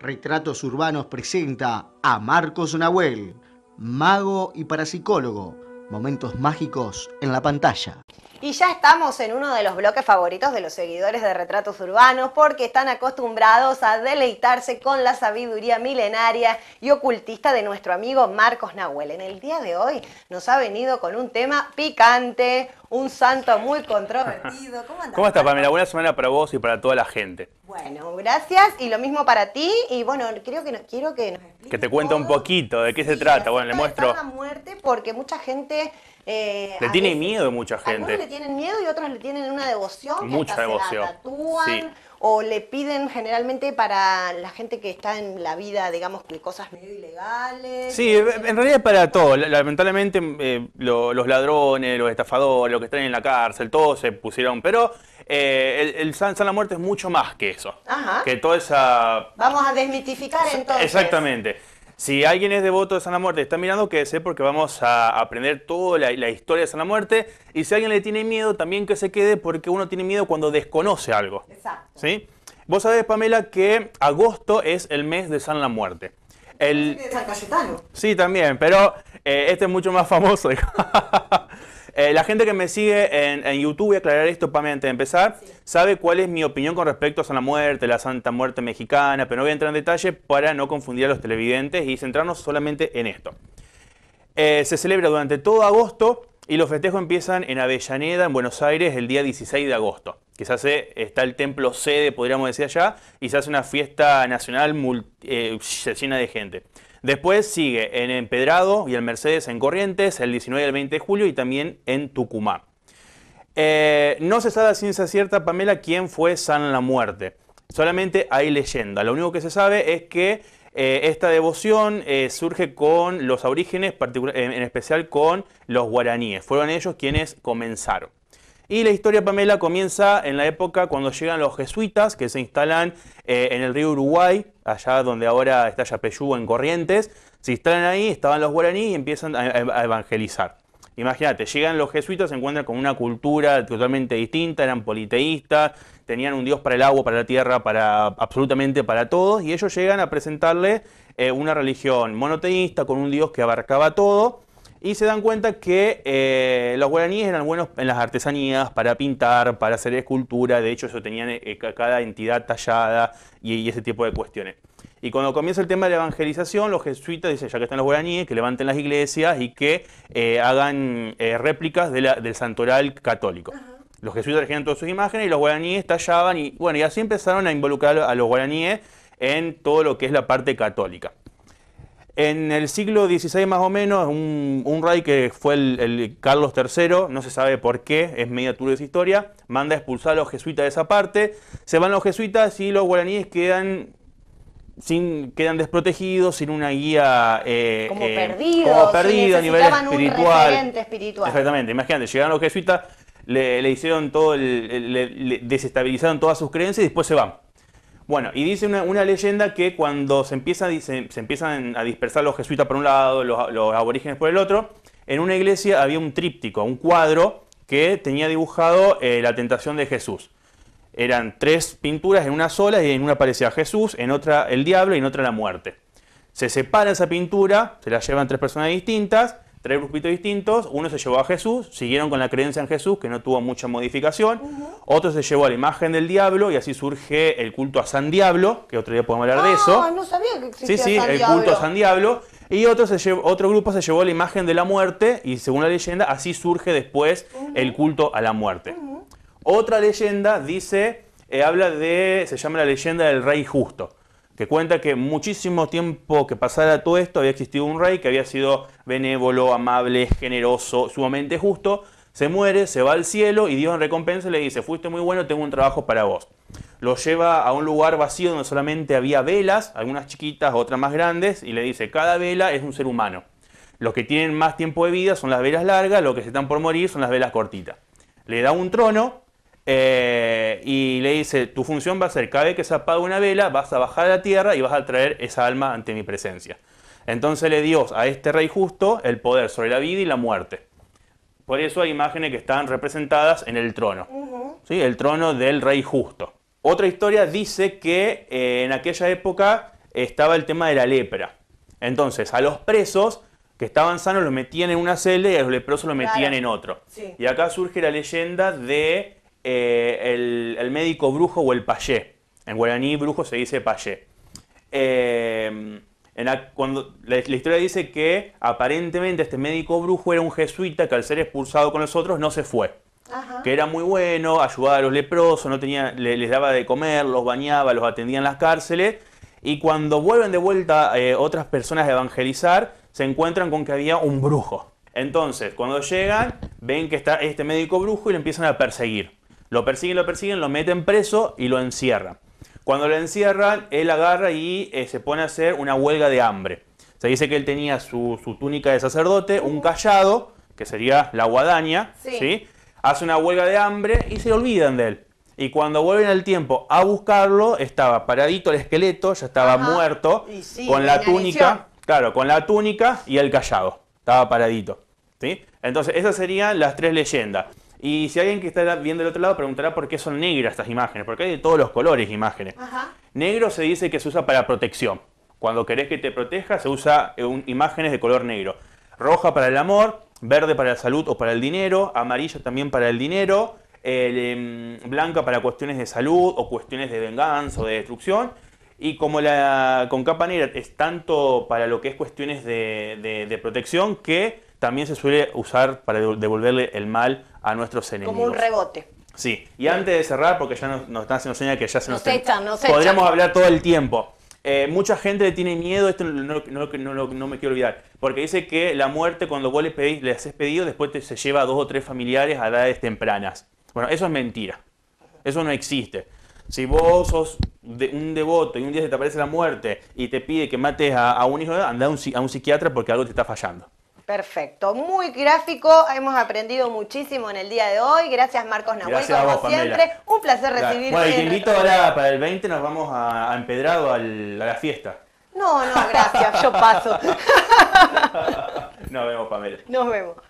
Retratos Urbanos presenta a Marcos Nahuel, mago y parapsicólogo momentos mágicos en la pantalla. Y ya estamos en uno de los bloques favoritos de los seguidores de retratos urbanos porque están acostumbrados a deleitarse con la sabiduría milenaria y ocultista de nuestro amigo Marcos Nahuel. En el día de hoy nos ha venido con un tema picante, un santo muy controvertido. ¿Cómo andás? ¿Cómo estás, Pamela? Buena semana para vos y para toda la gente. Bueno, gracias y lo mismo para ti y bueno, creo que no, quiero que nos Que te cuente un poquito de qué se trata. Bueno, le muestro. La muerte porque mucha gente eh, le tiene miedo miedo mucha gente. Algunos le tienen miedo y otros le tienen una devoción. Mucha que devoción. o le piden generalmente para la gente que está en la vida, digamos, que cosas medio ilegales. Sí, en realidad es para todo. Lamentablemente mm, eh, los ladrones, los estafadores, los que están en la cárcel, todos se pusieron, pero... Eh, el, San, San, la Muerte es mucho más que eso. Que toda esa... Vamos a desmitificar entonces. Exactamente. Si alguien es devoto de San la Muerte y está mirando, quédese porque vamos a aprender toda la, historia de San la Muerte. Y si alguien le tiene miedo, también que se quede porque uno tiene miedo cuando desconoce algo. Exacto. ¿Sí? Vos sabés, Pamela, que agosto es el mes de San la Muerte. El... De San Cayetano. Sí, también, pero eh, este es mucho más famoso. Eh, la gente que me sigue en, YouTube, voy a aclarar esto, para mí antes de empezar, sabe cuál es mi opinión con respecto a la muerte, la Santa Muerte mexicana, pero no voy a entrar en detalle para no confundir a los televidentes y centrarnos solamente en esto. Eh, se celebra durante todo agosto y los festejos empiezan en Avellaneda, en Buenos Aires, el día 16 de agosto, que se está el templo sede, podríamos decir allá, y se hace una fiesta nacional eh, llena de gente. Después sigue en Empedrado y el Mercedes en Corrientes, el 19 y el 20 de julio y también en Tucumán. Eh, no se sabe a ciencia cierta, Pamela, quién fue San la Muerte. Solamente hay leyenda. Lo único que se sabe es que eh, esta devoción eh, surge con los aborígenes, en especial con los guaraníes. Fueron ellos quienes comenzaron. Y la historia, Pamela, comienza en la época cuando llegan los jesuitas que se instalan eh, en el río Uruguay, allá donde ahora está Yapeyú en Corrientes. Se instalan ahí, estaban los guaraníes y empiezan a, evangelizar. Imagínate, llegan los jesuitas, se encuentran con una cultura totalmente distinta, eran politeístas, tenían un dios para el agua, para la tierra, para absolutamente para todos, y ellos llegan a presentarle eh, una religión monoteísta con un dios que abarcaba todo y se dan cuenta que eh, los guaraníes eran buenos en las artesanías, para pintar, para hacer escultura, de hecho eso tenían eh, cada entidad tallada y, ese tipo de cuestiones. Y cuando comienza el tema de la evangelización, los jesuitas dicen, ya que están los guaraníes, que levanten las iglesias y que eh, hagan réplicas del santoral católico. Los jesuitas regían todas sus imágenes y los guaraníes tallaban y bueno, y así empezaron a involucrar a los guaraníes en todo lo que es la parte católica. En el siglo XVI más o menos, un, rey que fue el, Carlos III, no se sabe por qué, es media de esa historia, manda a expulsar a los jesuitas de esa parte, se van los jesuitas y los guaraníes quedan sin, quedan desprotegidos, sin una guía eh, como, eh, como perdida a nivel espiritual. Exactamente, imagínate, llegaron los jesuitas, le, hicieron todo, el, le desestabilizaron todas sus creencias y después se van. Bueno, y dice una, leyenda que cuando se, se, empiezan a dispersar los jesuitas por un lado, los, aborígenes por el otro, en una iglesia había un tríptico, un cuadro que tenía dibujado eh, la tentación de Jesús. Eran tres pinturas en una sola y en una aparecía Jesús, en otra el diablo y en otra la muerte. Se separa esa pintura, se la llevan tres personas distintas tres grupitos distintos, uno se llevó a Jesús, siguieron con la creencia en Jesús, que no tuvo mucha modificación, otro se llevó a la imagen del diablo y así surge el culto a San Diablo, que otro día podemos hablar de ah, eso. No sabía que existía Sí, sí, el culto a San Diablo. Y otro, se grupo se llevó a la imagen de la muerte y según la leyenda así surge después el culto a la muerte. Otra leyenda dice, eh, habla de, se llama la leyenda del rey justo que cuenta que muchísimo tiempo que pasara todo esto había existido un rey que había sido benévolo, amable, generoso, sumamente justo, se muere, se va al cielo y Dios en recompensa le dice, fuiste muy bueno, tengo un trabajo para vos. Lo lleva a un lugar vacío donde solamente había velas, algunas chiquitas, otras más grandes, y le dice, cada vela es un ser humano. Los que tienen más tiempo de vida son las velas largas, los que se están por morir son las velas cortitas. Le da un trono eh, y le dice, tu función va a ser, cada vez que se apaga una vela, vas a bajar a la tierra y vas a traer esa alma ante mi presencia. Entonces le dio a este rey justo el poder sobre la vida y la muerte. Por eso hay imágenes que están representadas en el trono, ¿sí? el trono del rey justo. Otra historia dice que eh, en aquella época estaba el tema de la lepra. Entonces, a los presos que estaban sanos los metían en una celda y a los leprosos los metían en otro. Y acá surge la leyenda de eh, el, médico brujo o el payé. En guaraní brujo se dice payé. Eh, la, historia dice que aparentemente este médico brujo era un jesuita que al ser expulsado con los otros no se fue. Que era muy bueno, ayudaba a los leprosos, no tenía, les daba de comer, los bañaba, los atendía en las cárceles. Y cuando vuelven de vuelta eh, otras personas a evangelizar, se encuentran con que había un brujo. Entonces, cuando llegan, ven que está este médico brujo y lo empiezan a perseguir. Lo persiguen, lo persiguen, lo meten preso y lo encierran. Cuando lo encierran, él agarra y eh, se pone a hacer una huelga de hambre. Se dice que él tenía su, túnica de sacerdote, un callado, que sería la guadaña, sí. hace una huelga de hambre y se olvidan de él. Y cuando vuelven al tiempo a buscarlo, estaba paradito el esqueleto, ya estaba muerto, con la túnica, claro, con la túnica y el callado, estaba paradito. ¿sí? Entonces, esas serían las tres leyendas. Y si alguien que está viendo del otro lado preguntará por qué son negras estas imágenes, porque hay de todos los colores imágenes. Negro se dice que se usa para protección. Cuando querés que te proteja, se usa eh, imágenes de color negro. Roja para el amor, verde para la salud o para el dinero, amarillo también para el dinero, em, blanca para cuestiones de salud o cuestiones de venganza o de destrucción. Y como la con capa negra es tanto para lo que es cuestiones de, de protección que también se suele usar para devolverle el mal a nuestros enemigos. Como un rebote. Sí, y antes de cerrar, porque ya nos, están haciendo señas que ya se nos, echan, Podríamos hablar todo el tiempo. Eh, mucha gente tiene miedo, esto no, me quiero olvidar, porque dice que la muerte cuando vos le, pedís, le haces pedido, después te, se lleva a dos o tres familiares a edades tempranas. Bueno, eso es mentira. Eso no existe. Si vos sos un devoto y un día se te aparece la muerte y te pide que mates a, un hijo, anda a un, a un psiquiatra porque algo te está fallando. Perfecto, muy gráfico, hemos aprendido muchísimo en el día de hoy. Gracias Marcos Nahuel, como siempre. Un placer recibirte. Bueno, y te invito ahora para el 20, nos vamos a, Empedrado a la fiesta. No, no, gracias, yo paso. Nos vemos, Pamela. Nos vemos.